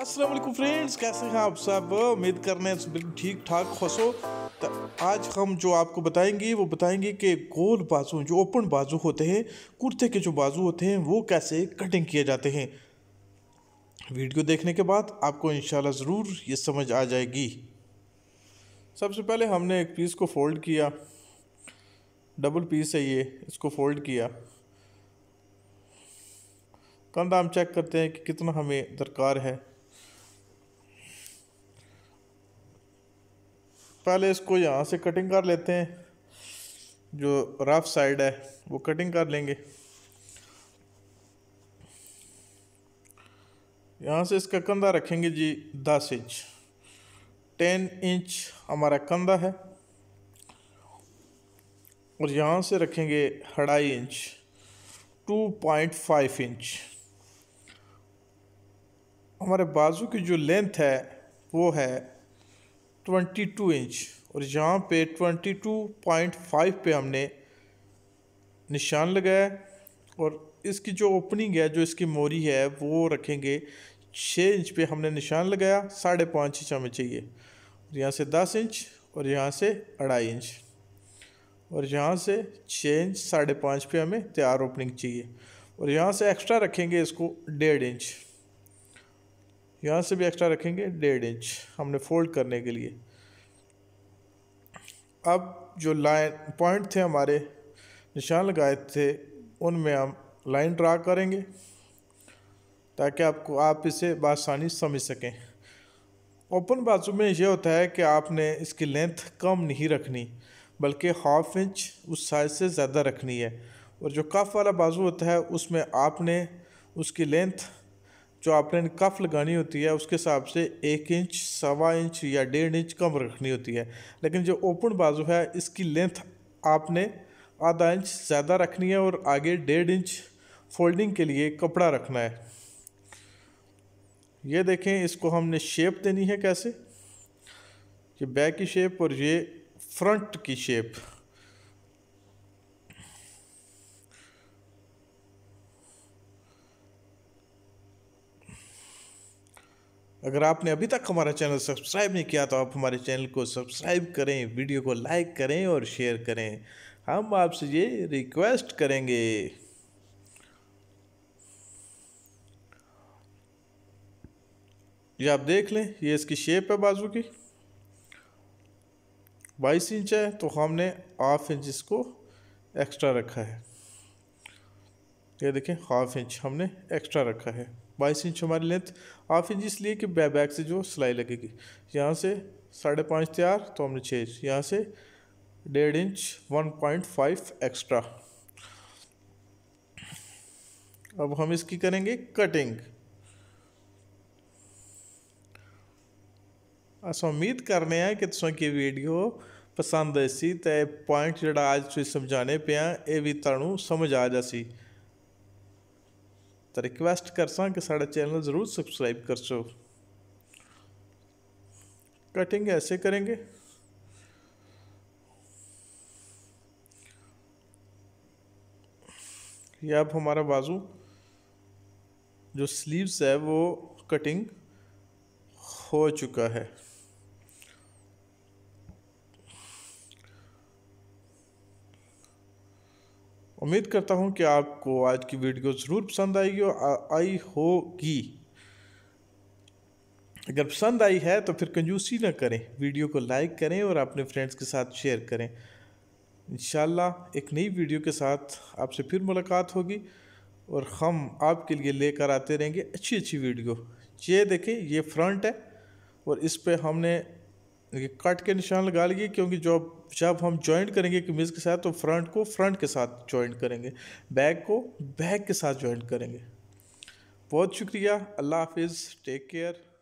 Aslam friends कैसे हैं आप सब उम्मीद कर रहे हैं बिल्कुल ठीक ठाक खुश हो तो आज हम जो आपको बताएंगे वो बताएंगे कि गोल बाजू जो ओपन बाजू होते हैं कुर्ते के जो बाजू होते हैं वो कैसे कटिंग किए जाते हैं वीडियो देखने के बाद आपको इन ज़रूर ये समझ आ जाएगी सबसे पहले हमने एक पीस को फोल्ड किया डबल पीस है ये इसको फोल्ड किया कंधा हम चेक करते हैं कि कितना हमें दरकार है पहले इसको यहाँ से कटिंग कर लेते हैं जो रफ साइड है वो कटिंग कर लेंगे यहाँ से इसका कंधा रखेंगे जी दस इंच टेन इंच हमारा कंधा है और यहाँ से रखेंगे अढ़ाई inch two point five inch हमारे बाजू की जो लेंथ है वो है 22 इंच और यहाँ पे 22.5 पे हमने निशान लगाया और इसकी जो ओपनिंग है जो इसकी मोरी है वो रखेंगे छः इंच पे हमने निशान लगाया साढ़े पाँच इंच हमें चाहिए और यहाँ से दस इंच और यहाँ से अढ़ाई इंच और यहाँ से छः इंच साढ़े पाँच पे हमें तैयार ओपनिंग चाहिए और यहाँ से एक्स्ट्रा रखेंगे इसको डेढ़ इंच यहाँ से भी एक्स्ट्रा रखेंगे डेढ़ इंच हमने फोल्ड करने के लिए अब जो लाइन पॉइंट थे हमारे निशान लगाए थे उनमें हम लाइन ड्रा करेंगे ताकि आपको आप इसे बासानी समझ सकें ओपन बाजू में यह होता है कि आपने इसकी लेंथ कम नहीं रखनी बल्कि हाफ इंच उस साइज़ से ज़्यादा रखनी है और जो कफ वाला बाजू होता है उसमें आपने उसकी लेंथ जो आपने कफ लगानी होती है उसके हिसाब से एक इंच सवा इंच या डेढ़ इंच कम रखनी होती है लेकिन जो ओपन बाजू है इसकी लेंथ आपने आधा इंच ज़्यादा रखनी है और आगे डेढ़ इंच फोल्डिंग के लिए कपड़ा रखना है ये देखें इसको हमने शेप देनी है कैसे ये बैक की शेप और ये फ्रंट की शेप अगर आपने अभी तक हमारा चैनल सब्सक्राइब नहीं किया तो आप हमारे चैनल को सब्सक्राइब करें वीडियो को लाइक करें और शेयर करें हम आपसे ये रिक्वेस्ट करेंगे ये आप देख लें ये इसकी शेप है बाजू की बाईस इंच है तो हमने हाफ इंच इसको एक्स्ट्रा रखा है ये देखें हाफ इंच हमने एक्स्ट्रा रखा है बाईस इंच हमारी लेंथ हाफ इंच इसलिए कि बैक से जो सिलाई लगेगी यहाँ से साढ़े पाँच तैयार तो हमने छः इंच यहाँ से डेढ़ inch one point five extra अब हम इसकी करेंगे कटिंग अस अच्छा, उम्मीद करने हैं कि तुम की वीडियो पसंद सी तो पॉइंट जो आज तुम समझाने पे हैं ये भी तुम समझ आ जा रिक्वेस्ट ਰਿਕਵੈਸਟ ਕਰਸਾਂ ਕਿ चैनल जरूर सबसक्राइब कर सो कटिंग ऐसे करेंगे या अब हमारा बाजू जो स्लीव्स है वो कटिंग हो चुका है उम्मीद करता हूँ कि आपको आज की वीडियो ज़रूर पसंद आएगी और आई होगी अगर पसंद आई है तो फिर कंजूसी ना करें वीडियो को लाइक करें और अपने फ्रेंड्स के साथ शेयर करें इन एक नई वीडियो के साथ आपसे फिर मुलाकात होगी और हम आपके लिए लेकर आते रहेंगे अच्छी अच्छी वीडियो ये देखें ये फ्रंट है और इस पर हमने कट के निशान लगा लीजिए क्योंकि जो जब हम जॉइंट करेंगे कमीज़ के साथ तो फ्रंट को फ्रंट के साथ जॉइंट करेंगे बैक को बैक के साथ जॉइंट करेंगे बहुत शुक्रिया अल्लाह हाफिज़ टेक केयर